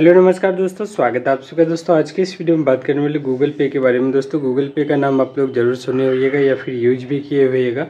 hello नमस्कार दोस्तों स्वागत है आप सबका दोस्तों आज के इस वीडियो में बात करने वाले गूगल पे के बारे में दोस्तों गूगल पे का नाम आप लोग जरूर सुने होइएगा या फिर यूज भी किए होइएगा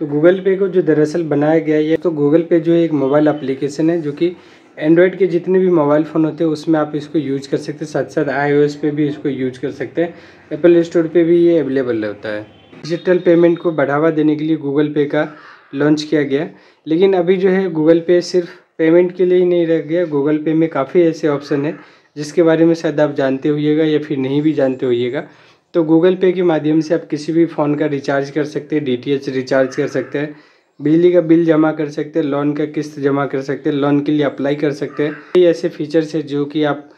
तो गूगल पे को जो दरअसल बनाया गया है तो गूगल पे जो एक मोबाइल एप्लीकेशन है जो कि एंड्रॉयड के जितने भी मोबाइल फ़ोन होते हैं उसमें आप इसको यूज कर सकते हैं साथ साथ आई पे भी इसको यूज कर सकते हैं एप्पल स्टोर पर भी ये अवेलेबल होता है डिजिटल पेमेंट को बढ़ावा देने के लिए गूगल पे का लॉन्च किया गया लेकिन अभी जो है गूगल पे सिर्फ पेमेंट के लिए ही नहीं रह गया गूगल पे में काफ़ी ऐसे ऑप्शन है जिसके बारे में शायद आप जानते होइएगा या फिर नहीं भी जानते होइएगा तो गूगल पे के माध्यम से आप किसी भी फ़ोन का रिचार्ज कर सकते हैं डी रिचार्ज कर सकते हैं बिजली का बिल जमा कर सकते हैं लोन का किस्त जमा कर सकते हैं लोन के लिए अप्लाई कर सकते हैं कई ऐसे फीचर्स है जो कि आप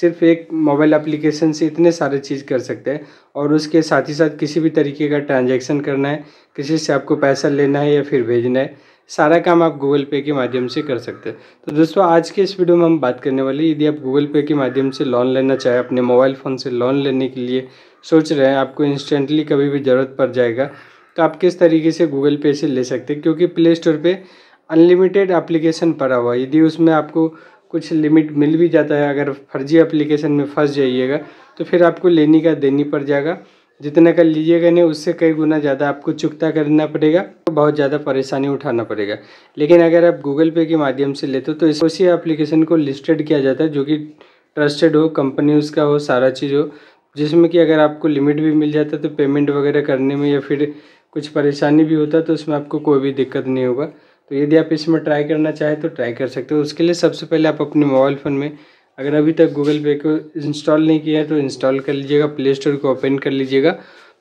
सिर्फ एक मोबाइल एप्लीकेशन से इतने सारे चीज़ कर सकते हैं और उसके साथ ही साथ किसी भी तरीके का ट्रांजैक्शन करना है किसी से आपको पैसा लेना है या फिर भेजना है सारा काम आप गूगल पे के माध्यम से कर सकते हैं तो दोस्तों आज के इस वीडियो में हम बात करने वाले यदि आप गूगल पे के माध्यम से लोन लेना चाहें अपने मोबाइल फ़ोन से लोन लेने के लिए सोच रहे हैं आपको इंस्टेंटली कभी भी ज़रूरत पड़ जाएगा तो आप किस तरीके से गूगल पे से ले सकते हैं क्योंकि प्ले स्टोर पर अनलिमिटेड एप्लीकेशन पड़ा हुआ यदि उसमें आपको कुछ लिमिट मिल भी जाता है अगर फर्जी एप्लीकेशन में फंस जाइएगा तो फिर आपको लेनी का देनी पड़ जाएगा जितना का लीजिएगा नहीं उससे कई गुना ज़्यादा आपको चुकता करना पड़ेगा तो बहुत ज़्यादा परेशानी उठाना पड़ेगा लेकिन अगर आप गूगल पे के माध्यम से लेते हो तो इस उसी एप्लीकेशन को लिस्टेड किया जाता है जो कि ट्रस्टेड हो कंपनी उसका हो सारा चीज़ हो जिसमें कि अगर आपको लिमिट भी मिल जाता तो पेमेंट वगैरह करने में या फिर कुछ परेशानी भी होता तो उसमें आपको कोई भी दिक्कत नहीं होगा तो यदि आप इसमें ट्राई करना चाहें तो ट्राई कर सकते हो उसके लिए सबसे पहले आप अपने मोबाइल फ़ोन में अगर अभी तक गूगल पे को इंस्टॉल नहीं किया है तो इंस्टॉल कर लीजिएगा प्ले स्टोर को ओपन कर लीजिएगा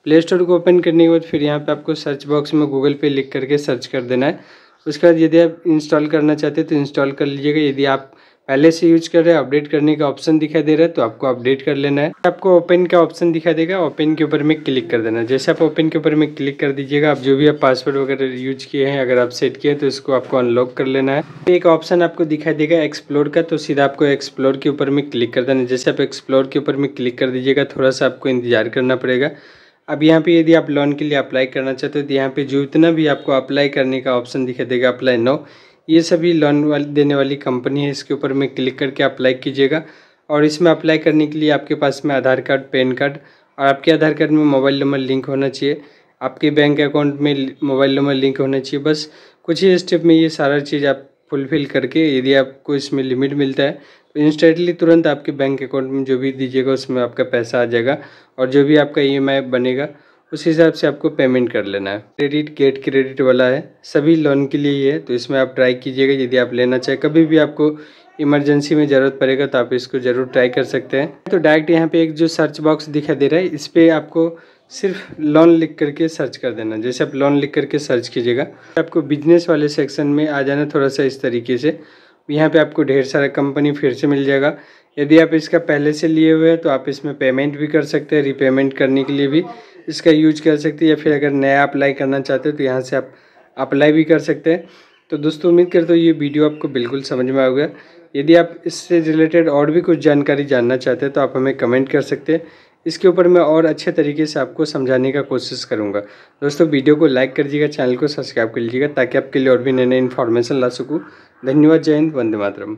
प्ले स्टोर को ओपन करने के बाद फिर यहाँ पे आपको सर्च बॉक्स में गूगल पे लिख करके सर्च कर देना है उसके बाद यदि आप इंस्टॉल करना चाहते हैं तो इंस्टॉल कर लीजिएगा यदि आप पहले से यूज कर रहे हैं अपडेट करने का ऑप्शन दिखाई दे रहा है तो आपको अपडेट कर लेना है आपको ओपन का ऑप्शन दिखाई देगा ओपन के ऊपर में क्लिक कर देना जैसे आप ओपन के ऊपर में क्लिक कर दीजिएगा आप जो भी आप पासवर्ड वगैरह यूज किए हैं अगर आप सेट किए तो इसको आपको अनलॉक कर लेना है एक ऑप्शन आपको दिखाई देगा एक्सप्लोर का तो सीधा आपको एक्सप्लोर के ऊपर में क्लिक कर देना है जैसे आप एक्सप्लोर के ऊपर में क्लिक कर दीजिएगा थोड़ा सा आपको इंतजार करना पड़ेगा अब यहाँ पे यदि आप लोन के लिए अप्लाई करना चाहते हो तो यहाँ पे जितना भी आपको अप्लाई करने का ऑप्शन दिखाई देगा अप्लाई नो ये सभी लोन वाली देने वाली कंपनी है इसके ऊपर में क्लिक करके अप्लाई कीजिएगा और इसमें अप्लाई करने के लिए आपके पास में आधार कार्ड पैन कार्ड और आपके आधार कार्ड में मोबाइल नंबर लिंक होना चाहिए आपके बैंक अकाउंट में मोबाइल नंबर लिंक होना चाहिए बस कुछ ही स्टेप में ये सारा चीज़ आप फुलफिल करके यदि आपको इसमें लिमिट मिलता है तो इंस्टेंटली तुरंत आपके बैंक अकाउंट में जो भी दीजिएगा उसमें आपका पैसा आ जाएगा और जो भी आपका ई e बनेगा उस हिसाब से आपको पेमेंट कर लेना है क्रेडिट गेट क्रेडिट वाला है सभी लोन के लिए ही है तो इसमें आप ट्राई कीजिएगा यदि आप लेना चाहें कभी भी आपको इमरजेंसी में ज़रूरत पड़ेगा तो आप इसको ज़रूर ट्राई कर सकते हैं तो डायरेक्ट यहाँ पे एक जो सर्च बॉक्स दिखाई दे रहा है इस पर आपको सिर्फ लोन लिख करके सर्च कर देना जैसे आप लोन लिख करके सर्च कीजिएगा आपको बिजनेस वाले सेक्शन में आ जाना थोड़ा सा इस तरीके से यहाँ पर आपको ढेर सारा कंपनी फिर से मिल जाएगा यदि आप इसका पहले से लिए हुए हैं तो आप इसमें पेमेंट भी कर सकते हैं रीपेमेंट करने के लिए भी इसका यूज कर सकते हैं या फिर अगर नया अप्लाई करना चाहते हो तो यहाँ से आप अप्लाई भी कर सकते हैं तो दोस्तों उम्मीद करते हो ये वीडियो आपको बिल्कुल समझ में आएगा यदि आप इससे रिलेटेड और भी कुछ जानकारी जानना चाहते हैं तो आप हमें कमेंट कर सकते हैं इसके ऊपर मैं और अच्छे तरीके से आपको समझाने का कोशिश करूँगा दोस्तों वीडियो को लाइक कर दीजिएगा चैनल को सब्सक्राइब कर लीजिएगा ताकि आपके लिए और भी नए नए इन्फॉर्मेशन ला सकूँ धन्यवाद जय हिंद वंदे मातरम